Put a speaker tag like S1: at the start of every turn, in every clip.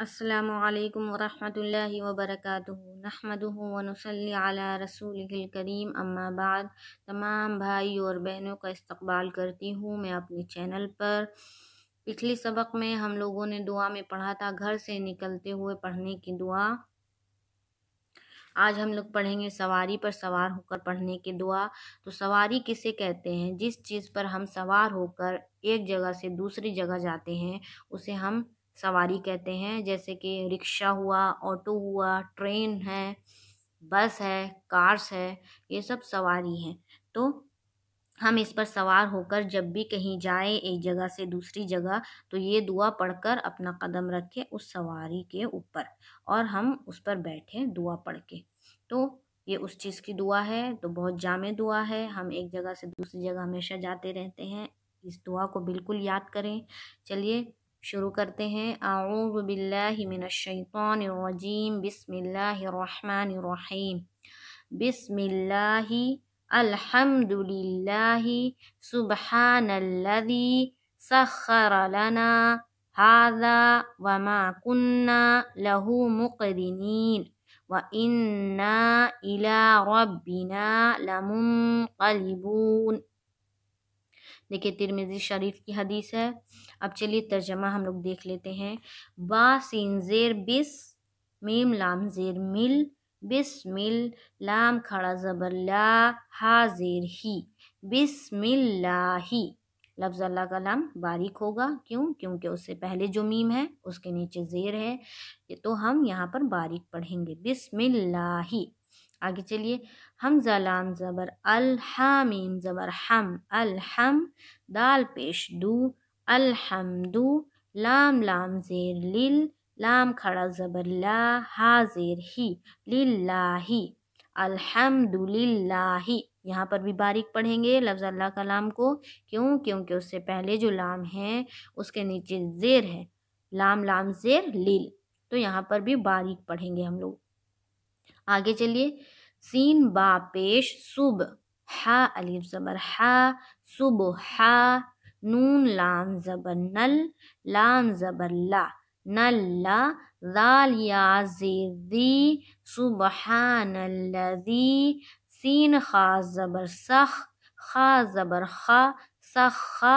S1: अस्सलाम वालेकुम वरहमतुल्लाहि वबरकातुहु नहमदुहु व नसल्ली अला रसूलिल करीम अम्मा बाद तमाम भाई और बहनों का इस्तकबाल करती हूँ मैं अपने चैनल पर पिछले सबक में हम लोगों ने दुआ में पढ़ा था घर से निकलते हुए पढ़ने की दुआ आज हम लोग पढ़ेंगे सवारी पर सवार होकर पढ़ने की दुआ तो सवारी किसे कहते हैं जिस चीज़ पर हम सवार होकर एक जगह से दूसरी जगह जाते हैं उसे हम सवारी कहते हैं जैसे कि रिक्शा हुआ ऑटो हुआ ट्रेन है बस है कार्स है ये सब सवारी हैं तो हम इस पर सवार होकर जब भी कहीं जाएं एक जगह से दूसरी जगह तो ये दुआ पढ़कर अपना कदम रखें उस सवारी के ऊपर और हम उस पर बैठें दुआ पढ़ के तो ये उस चीज़ की दुआ है तो बहुत जाम दुआ है हम एक जगह से दूसरी जगह हमेशा जाते रहते हैं इस दुआ को बिल्कुल याद करें चलिए شروع کرتے ہیں اعوذ باللہ من الشیطان الرجیم بسم اللہ الرحمن الرحیم بسم اللہ الحمد لله سبحان الذي سخر لنا هذا وما كنا له مقرنين وإنا إلى ربنا لمنقلبون देखिए तिरमिज़ी शरीफ की हदीस है अब चलिए तर्जमा हम लोग देख लेते हैं बान ज़ेर बिस मीम लाम ज़ेर मिल मिल लाम खड़ा ज़बर ला हा ज़ेर ही ही लफ्ज़ अल्लाह का लाम बारीक होगा क्यों क्योंकि उससे पहले जो मीम है उसके नीचे ज़ेर है तो हम यहाँ पर बारीक पढ़ेंगे बिस्मिल्लाही आगे चलिए हमजा लाम ज़बर अल हामीम ज़बर हम अल हम दाल पेश दू अलहमदू लाम लाम ज़ेर लिल लाम खड़ा ज़बर ला हा ज़ेर ही लिल ला ही लिल्लाही ही यहाँ पर भी बारीक पढ़ेंगे लफ्ज़ अल्लाह का लाम को क्यों क्योंकि उससे पहले जो लाम है उसके नीचे ज़ेर है लाम लाम ज़ेर लिल तो यहाँ पर भी बारीक पढ़ेंगे हम लोग आगे चलिए सीन बा पेश सुब हा अलीफ ज़बर हा सुब हा नून लाम ज़बर नल लाम ज़बर ला नल दाल या सीन खा ज़बर सख खा ज़बर खा सख खा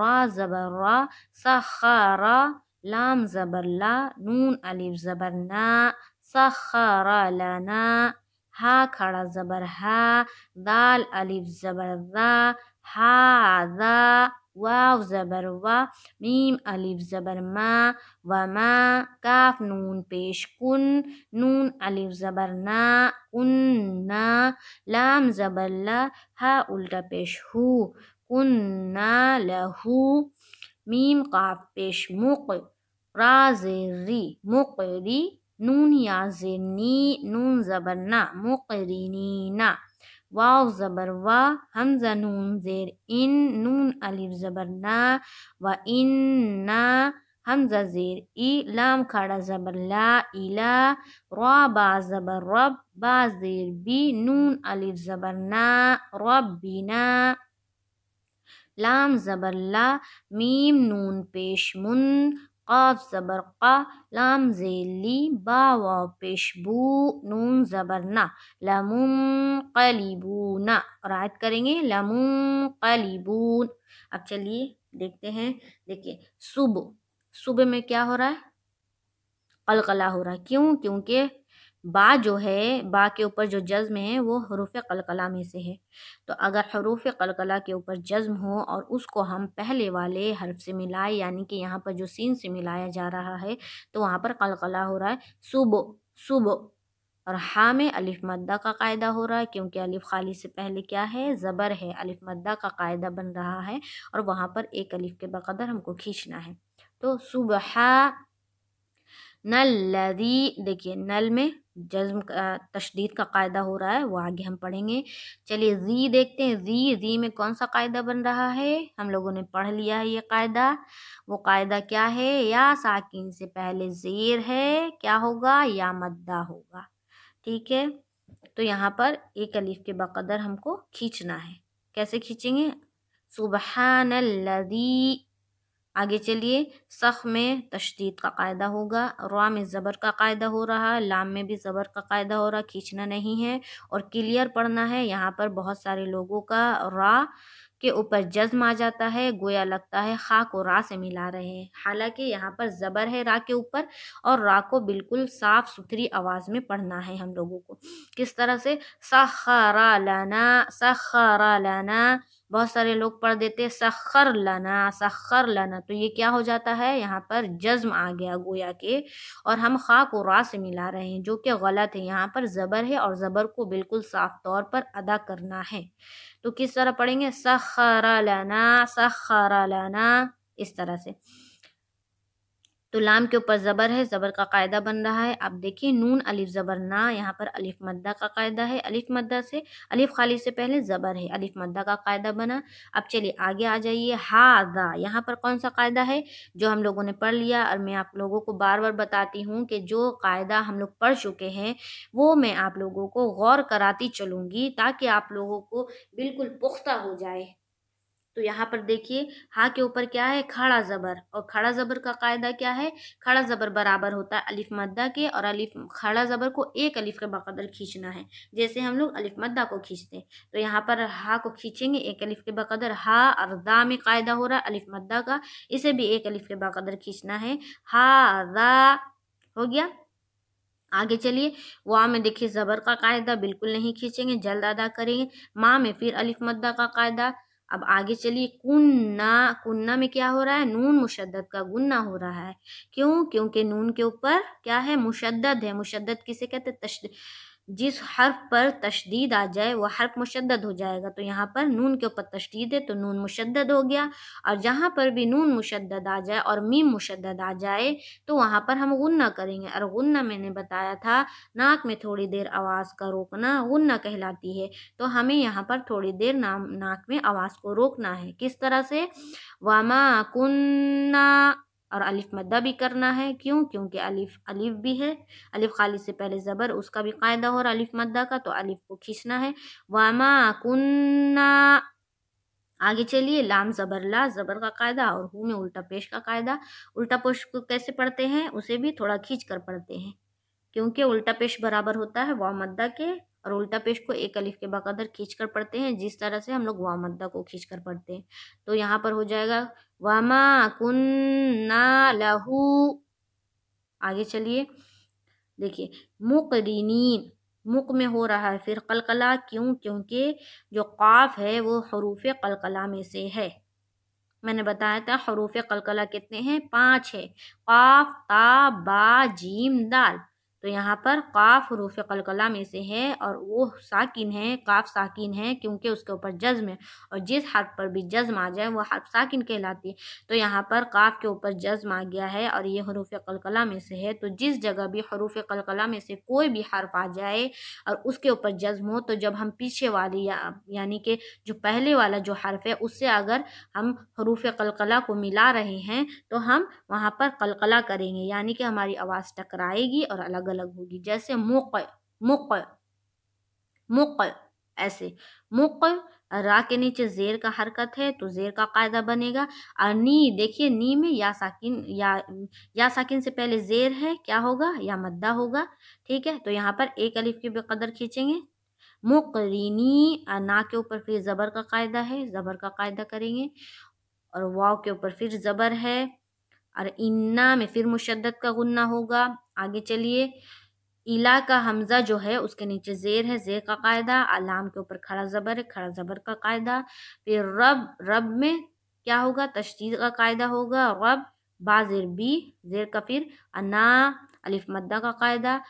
S1: रा ज़बर रा रा लाम ज़बर ला नून अलीफ ज़बर ना ला ना ها کھڑا زبر ها دال الف زبر ذا ها ذا واو زبر و میم الف زبر ما و ما کاف نون پیش کن نون الف زبر نا کن نا لام زبر لا ها الٹا پیش ہو کن نا لہو میم قاف پیش مق را زیری مقری نون يا يعزرني نون زبرنا مقرنين واو زبر وا همزة نون زير إن نون ألف زبرنا وإنا همزة زير إي لام كارا زبر لا إلا را با زبر رب با زير بي نون ألف زبرنا ربنا لام زبر لا ميم نون پیش من क़ाफ ज़बर क़ा लाम ज़ेली बा व नून ज़बर ना लमुम कलीबून और आयत करेंगे लमुम कलीबून अब चलिए देखते हैं देखिए सुबह सुबह में क्या हो रहा है कलकला हो रहा है क्यों क्योंकि बा जो है बा के ऊपर जो जज्म है वो हरूफ कलकला में से है तो अगर हरूफ कलकला के ऊपर जज्म हो और उसको हम पहले वाले हर्फ से मिलाए यानी कि यहाँ पर जो सीन से मिलाया जा रहा है तो वहाँ पर कलकला हो रहा है सुबो सुबो और हा में अलिफ मद्दा का कायदा हो रहा है क्योंकि अलिफ खाली से पहले क्या है ज़बर है अलिफ मद्दा का कायदा बन रहा है और वहाँ पर एक अलिफ के बकदर हमको खींचना है तो सुबह नल लदी देखिए नल में जज्म का तशदीद का कायदा हो रहा है वो आगे हम पढ़ेंगे चलिए जी देखते हैं जी जी में कौन सा कायदा बन रहा है हम लोगों ने पढ़ लिया है ये कायदा वो कायदा क्या है या साकिन से पहले जेर है क्या होगा या मद्दा होगा ठीक है तो यहाँ पर एक अलीफ के बकदर हमको खींचना है कैसे खींचेंगे सुबहान लदी आगे चलिए सख में तशदीद का कायदा होगा रवा में ज़बर का कायदा हो रहा लाम में भी ज़बर का कायदा हो रहा खींचना नहीं है और क्लियर पढ़ना है यहाँ पर बहुत सारे लोगों का रा के ऊपर जज्म आ जाता है गोया लगता है खा को रा से मिला रहे हैं हालांकि यहाँ पर ज़बर है रा के ऊपर और रा को बिल्कुल साफ सुथरी आवाज़ में पढ़ना है हम लोगों को किस तरह से रा लाना रा लाना बहुत सारे लोग पढ़ देते सखर लना सखर लना तो ये क्या हो जाता है यहाँ पर जज्म आ गया गोया के और हम खा को रा से मिला रहे हैं जो कि गलत है यहाँ पर ज़बर है और ज़बर को बिल्कुल साफ तौर पर अदा करना है तो किस तरह पढ़ेंगे सखर लना सखर लना इस तरह से तो लाम के ऊपर ज़बर है ज़बर का कायदा बन रहा है आप देखिए नून अलिफ ज़बर ना यहाँ पर अलिफ मद्दा का कायदा है अलिफ मद्दा से अलिफ खाली से पहले ज़बर है अलिफ मद्दा का कायदा बना अब चलिए आगे आ जाइए हादा यहाँ पर कौन सा कायदा है जो हम लोगों ने पढ़ लिया और मैं आप लोगों को बार बार बताती हूँ कि जो कायदा हम लोग पढ़ चुके हैं वो मैं आप लोगों को गौर कराती चलूँगी ताकि आप लोगों को बिल्कुल पुख्ता हो जाए तो यहाँ पर देखिए हा के ऊपर क्या है खड़ा ज़बर और खड़ा ज़बर का कायदा क्या है खड़ा ज़बर बराबर होता है अलिफ मद्दा के और अलिफ खड़ा ज़बर को एक अलिफ के बकदर खींचना है जैसे हम लोग अलिफ मद्दा को खींचते हैं तो यहाँ पर हा को खींचेंगे एक अलिफ के बकदर हा और दा में कायदा हो रहा है अलिफ मद्दा का इसे भी एक अलिफ के बकदर खींचना है हा रा हो गया आगे चलिए वाह में देखिए ज़बर का कायदा बिल्कुल नहीं खींचेंगे जल्द अदा करेंगे माँ में फिर अलिफ मद्दा का कायदा अब आगे चलिए कुन्ना कुन्ना में क्या हो रहा है नून मुशद्दत का गुन्ना हो रहा है क्यों क्योंकि नून के ऊपर क्या है मुशद्दत है मुशद्दत किसे कहते हैं जिस हर्फ पर तशदीद आ जाए वह हर्फ मुशद हो जाएगा तो यहाँ पर नून के ऊपर तशदीद है तो नून मुशद हो गया और जहाँ पर भी नून मुशद आ जाए और मीम मुशद आ जाए तो वहाँ पर हम गुन्ना करेंगे और गुन्ना मैंने बताया था नाक में थोड़ी देर आवाज़ का रोकना गुन्ना कहलाती है तो हमें यहाँ पर थोड़ी देर नाम नाक में आवाज़ को रोकना है किस तरह से वामा कुन्ना और अलिफ मद्दा भी करना है क्यों क्योंकि अलिफ अलिफ भी है अलिफ खाली से पहले ज़बर उसका भी कायदा हो और अलिफ मद्दा का तो अलिफ को खींचना है वामा कुन्ना आगे चलिए लाम ज़बर ला ज़बर का कायदा और हु में उल्टा पेश का कायदा उल्टा पेश को कैसे पढ़ते हैं उसे भी थोड़ा खींच कर पढ़ते हैं क्योंकि उल्टा पेश बराबर होता है वामद्दा के और उल्टा पेश को एक अलिफ के बाकदर खींच कर पढ़ते हैं जिस तरह से हम लोग वामद्दा को खींच कर पढ़ते हैं तो यहाँ पर हो जाएगा वमा कुन्ना लहू आगे चलिए देखिए मुकरीन मुक में हो रहा है फिर कलकला क्यों क्योंकि जो काफ है वो हरूफ कलकला में से है मैंने बताया था हरूफ कलकला कितने हैं पाँच है काफ ता बा जीम दाल तो यहाँ पर काफ हरूफ कलकला में से है और वो साकिन है काफ साकिन है क्योंकि उसके ऊपर जज्म है और जिस हर्फ पर भी जज्म आ जाए वो हर्फ साकिन कहलाती है तो यहाँ पर काफ के ऊपर जज्म आ गया है और ये हरूफ कलकला में से है तो जिस जगह भी हरूफ कलकला में से कोई भी हर्फ आ जाए और उसके ऊपर जज्म हो तो जब हम पीछे वाली या, यानी कि जो पहले वाला जो हर्फ है उससे अगर हम हरूफ कलकला को मिला रहे हैं तो हम वहाँ पर कलकला करेंगे यानी कि हमारी आवाज़ टकराएगी और अलग अलग होगी जैसे मुक मुक मुक ऐसे मुक रा के नीचे जेर का हरकत है तो जेर का कायदा बनेगा और नी देखिए नी में या साकिन या या साकिन से पहले जेर है क्या होगा या मद्दा होगा ठीक है तो यहाँ पर एक अलिफ की बेकदर खींचेंगे मुकरीनी ना के ऊपर फिर ज़बर का कायदा है ज़बर का कायदा करेंगे और वाव के ऊपर फिर ज़बर है और इन्ना में फिर मुशद्दत का गुन्ना होगा आगे चलिए इला का हमज़ा जो है उसके नीचे ज़ेर है ज़ेर का कायदा अलाम के ऊपर खड़ा ज़बर है खड़ा ज़बर का कायदा फिर रब रब में क्या होगा तशदीद का कायदा होगा रब बाज़िर बी ज़ेर का फिर अना अलिफ मद्दा का कायदा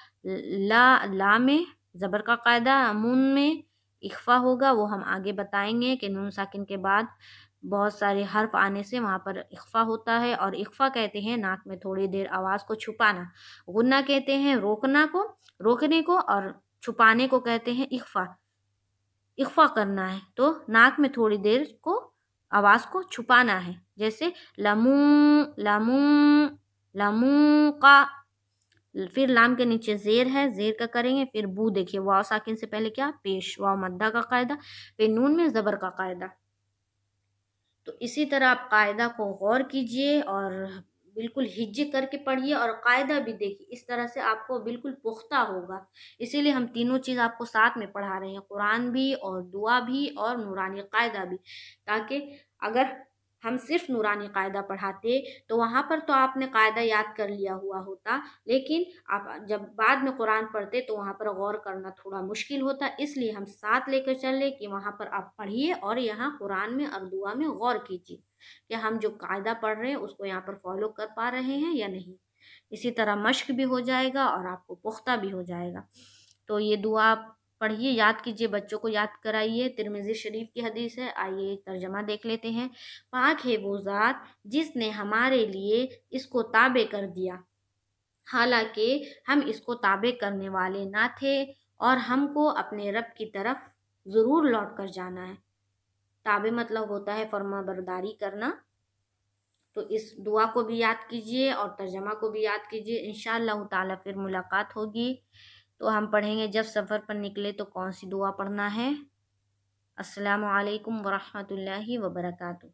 S1: ला ला में ज़बर का कायदा अमून में इख्फा होगा वो हम आगे बताएंगे कि नून साकिन के बाद बहुत सारे हर्फ आने से वहाँ पर इख्फा होता है और इख्फा कहते हैं नाक में थोड़ी देर आवाज़ को छुपाना गुन्ना कहते हैं रोकना को रोकने को और छुपाने को कहते हैं इख्फा इख्फा करना है तो नाक में थोड़ी देर को आवाज़ को छुपाना है जैसे लमू लमू लमू का फिर लाम के नीचे जेर है जेर का करेंगे फिर बू देखिए वाव साकिन से पहले क्या पेश वाव मद्दा का कायदा फिर नून में ज़बर का कायदा तो इसी तरह आप कायदा को गौर कीजिए और बिल्कुल हिज्जे करके पढ़िए और कायदा भी देखिए इस तरह से आपको बिल्कुल पुख्ता होगा इसीलिए हम तीनों चीज़ आपको साथ में पढ़ा रहे हैं कुरान भी और दुआ भी और नूरानी कायदा भी ताकि अगर हम सिर्फ नूरानी कायदा पढ़ाते तो वहाँ पर तो आपने कायदा याद कर लिया हुआ होता लेकिन आप जब बाद में कुरान पढ़ते तो वहाँ पर गौर करना थोड़ा मुश्किल होता इसलिए हम साथ लेकर चले कि वहाँ पर आप पढ़िए और यहाँ कुरान में और दुआ में गौर कीजिए कि हम जो कायदा पढ़ रहे हैं उसको यहाँ पर फॉलो कर पा रहे हैं या नहीं इसी तरह मश्क भी हो जाएगा और आपको पुख्ता भी हो जाएगा तो ये दुआ पढ़िए याद कीजिए बच्चों को याद कराइए तिरमिज़ी शरीफ की हदीस है आइए एक तर्जमा देख लेते हैं पाक है वो ज़ात जिसने हमारे लिए इसको ताबे कर दिया हालांकि हम इसको ताबे करने वाले ना थे और हमको अपने रब की तरफ ज़रूर लौट कर जाना है ताबे मतलब होता है फर्मा बरदारी करना तो इस दुआ को भी याद कीजिए और तर्जमा को भी याद कीजिए इन ताला फिर मुलाकात होगी तो हम पढ़ेंगे जब सफ़र पर निकले तो कौन सी दुआ पढ़ना है असलकम वरहमल वबरकू